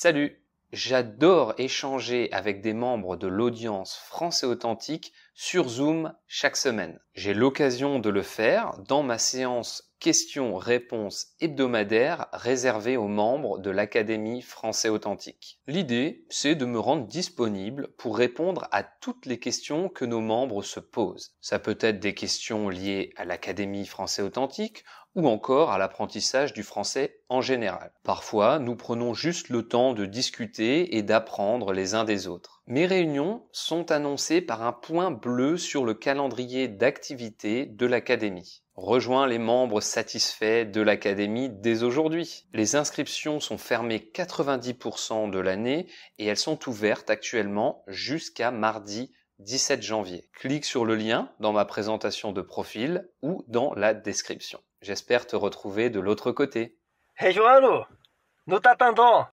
Salut J'adore échanger avec des membres de l'audience français authentique sur Zoom chaque semaine. J'ai l'occasion de le faire dans ma séance questions-réponses hebdomadaires réservées aux membres de l'Académie français authentique. L'idée, c'est de me rendre disponible pour répondre à toutes les questions que nos membres se posent. Ça peut être des questions liées à l'Académie français authentique ou encore à l'apprentissage du français en général. Parfois, nous prenons juste le temps de discuter et d'apprendre les uns des autres. Mes réunions sont annoncées par un point bleu sur le calendrier d'activité de l'Académie. Rejoins les membres satisfaits de l'Académie dès aujourd'hui. Les inscriptions sont fermées 90% de l'année et elles sont ouvertes actuellement jusqu'à mardi 17 janvier. Clique sur le lien dans ma présentation de profil ou dans la description. J'espère te retrouver de l'autre côté. Hey Joano, nous t'attendons